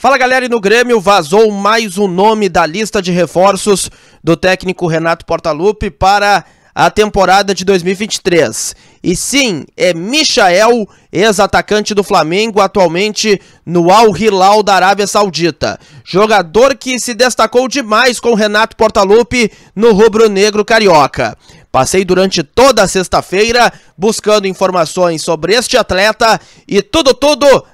Fala galera, e no Grêmio vazou mais um nome da lista de reforços do técnico Renato Portaluppi para a temporada de 2023. E sim, é Michael, ex-atacante do Flamengo, atualmente no Al Hilal da Arábia Saudita. Jogador que se destacou demais com Renato Portaluppi no rubro-negro carioca. Passei durante toda a sexta-feira buscando informações sobre este atleta e tudo, tudo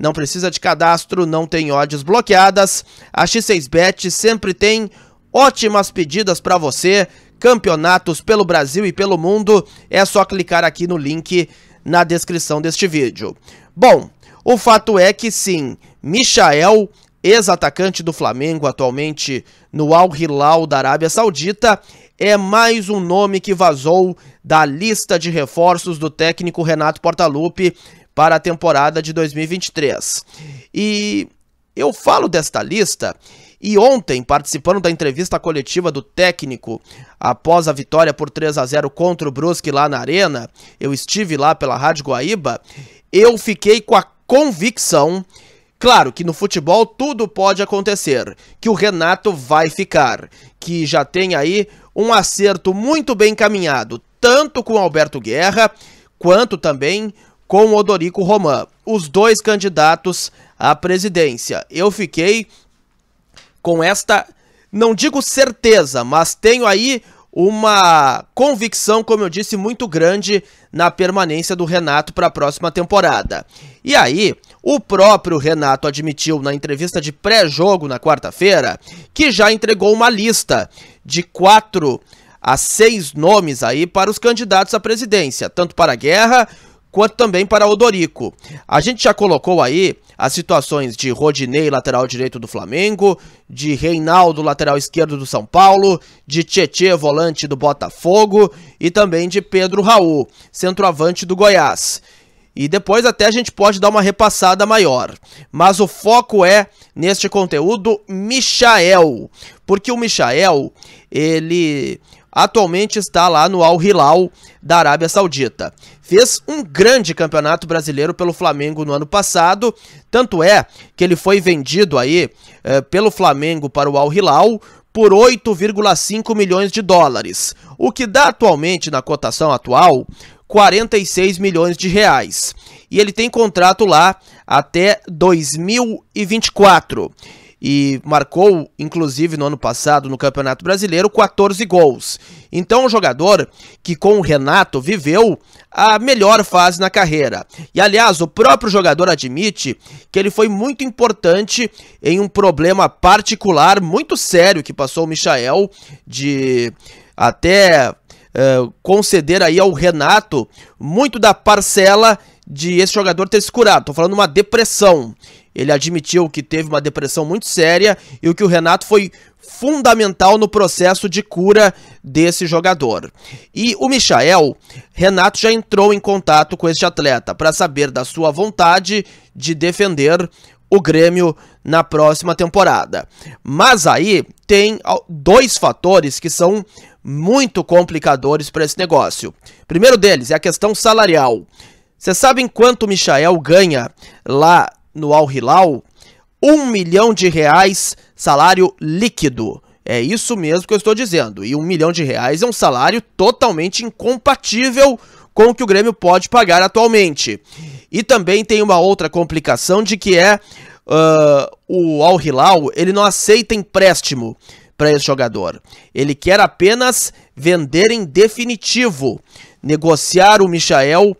não precisa de cadastro, não tem odds bloqueadas. A X6Bet sempre tem ótimas pedidas para você, campeonatos pelo Brasil e pelo mundo. É só clicar aqui no link na descrição deste vídeo. Bom, o fato é que sim, Michael, ex-atacante do Flamengo, atualmente no Al Hilal da Arábia Saudita, é mais um nome que vazou da lista de reforços do técnico Renato Portaluppi para a temporada de 2023. E eu falo desta lista e ontem, participando da entrevista coletiva do técnico após a vitória por 3 a 0 contra o Brusque lá na Arena, eu estive lá pela Rádio Guaíba, eu fiquei com a convicção, claro que no futebol tudo pode acontecer, que o Renato vai ficar, que já tem aí um acerto muito bem encaminhado, tanto com Alberto Guerra, quanto também com Odorico Román, os dois candidatos à presidência. Eu fiquei com esta, não digo certeza, mas tenho aí uma convicção, como eu disse, muito grande na permanência do Renato para a próxima temporada. E aí, o próprio Renato admitiu na entrevista de pré-jogo na quarta-feira que já entregou uma lista de quatro a seis nomes aí para os candidatos à presidência, tanto para a guerra quanto também para Odorico. A gente já colocou aí as situações de Rodinei, lateral direito do Flamengo, de Reinaldo, lateral esquerdo do São Paulo, de Tietê, volante do Botafogo e também de Pedro Raul, centroavante do Goiás. E depois até a gente pode dar uma repassada maior. Mas o foco é, neste conteúdo, Michael. Porque o Michael, ele atualmente está lá no Al Hilal da Arábia Saudita. Fez um grande campeonato brasileiro pelo Flamengo no ano passado, tanto é que ele foi vendido aí eh, pelo Flamengo para o Al Hilal por 8,5 milhões de dólares, o que dá atualmente na cotação atual 46 milhões de reais. E ele tem contrato lá até 2024 e marcou, inclusive no ano passado no Campeonato Brasileiro, 14 gols. Então, um jogador que com o Renato viveu a melhor fase na carreira. E aliás, o próprio jogador admite que ele foi muito importante em um problema particular muito sério que passou o Michael de até uh, conceder aí ao Renato muito da parcela de esse jogador ter se curado. Tô falando uma depressão. Ele admitiu que teve uma depressão muito séria e o que o Renato foi fundamental no processo de cura desse jogador. E o Michael, Renato já entrou em contato com este atleta para saber da sua vontade de defender o Grêmio na próxima temporada. Mas aí tem dois fatores que são muito complicadores para esse negócio. primeiro deles é a questão salarial. Você sabe quanto o Michael ganha lá no Al Hilal, um milhão de reais salário líquido. É isso mesmo que eu estou dizendo. E um milhão de reais é um salário totalmente incompatível com o que o Grêmio pode pagar atualmente. E também tem uma outra complicação de que é uh, o Al Hilal, ele não aceita empréstimo para esse jogador. Ele quer apenas vender em definitivo negociar o Michael uh,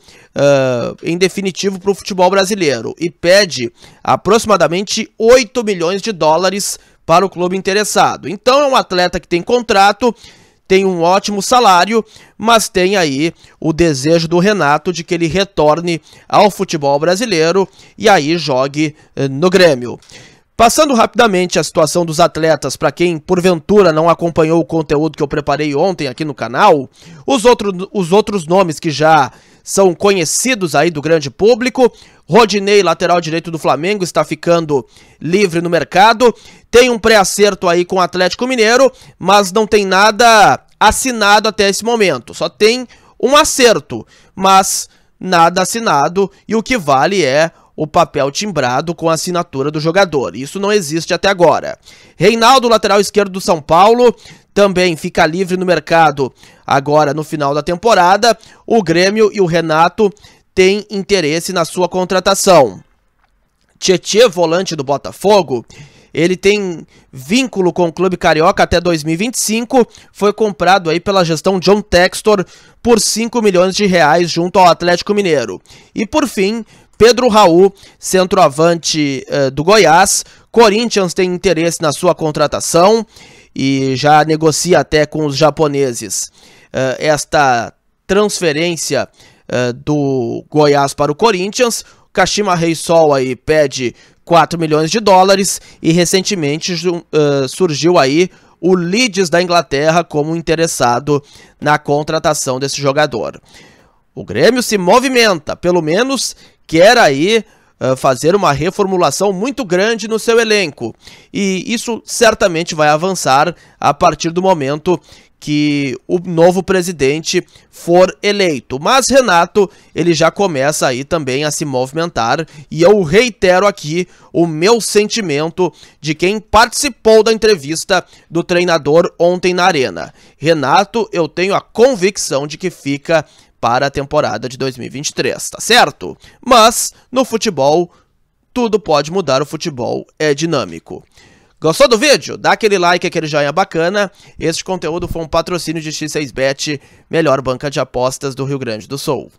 em definitivo para o futebol brasileiro e pede aproximadamente 8 milhões de dólares para o clube interessado. Então é um atleta que tem contrato, tem um ótimo salário, mas tem aí o desejo do Renato de que ele retorne ao futebol brasileiro e aí jogue uh, no Grêmio. Passando rapidamente a situação dos atletas, para quem porventura não acompanhou o conteúdo que eu preparei ontem aqui no canal, os, outros os outros nomes que já são conhecidos aí do grande público. Rodinei, lateral direito do Flamengo, está ficando livre no mercado. Tem um pré-acerto aí com o Atlético Mineiro, mas não tem nada assinado até esse momento. Só tem um acerto, mas nada assinado e o que vale é o papel timbrado com a assinatura do jogador. Isso não existe até agora. Reinaldo, lateral esquerdo do São Paulo, também fica livre no mercado agora no final da temporada. O Grêmio e o Renato têm interesse na sua contratação. Tietê, volante do Botafogo, ele tem vínculo com o clube carioca até 2025, foi comprado aí pela gestão John Textor por 5 milhões de reais junto ao Atlético Mineiro. E por fim, Pedro Raul, centroavante uh, do Goiás. Corinthians tem interesse na sua contratação e já negocia até com os japoneses uh, esta transferência uh, do Goiás para o Corinthians. Kashima Reisol aí pede 4 milhões de dólares e recentemente uh, surgiu aí o Leeds da Inglaterra como interessado na contratação desse jogador. O Grêmio se movimenta, pelo menos quer aí ah, fazer uma reformulação muito grande no seu elenco. E isso certamente vai avançar a partir do momento que o novo presidente for eleito. Mas Renato, ele já começa aí também a se movimentar e eu reitero aqui o meu sentimento de quem participou da entrevista do treinador ontem na Arena. Renato, eu tenho a convicção de que fica para a temporada de 2023, tá certo? Mas no futebol, tudo pode mudar, o futebol é dinâmico. Gostou do vídeo? Dá aquele like, aquele joinha bacana. Este conteúdo foi um patrocínio de X6Bet, melhor banca de apostas do Rio Grande do Sul.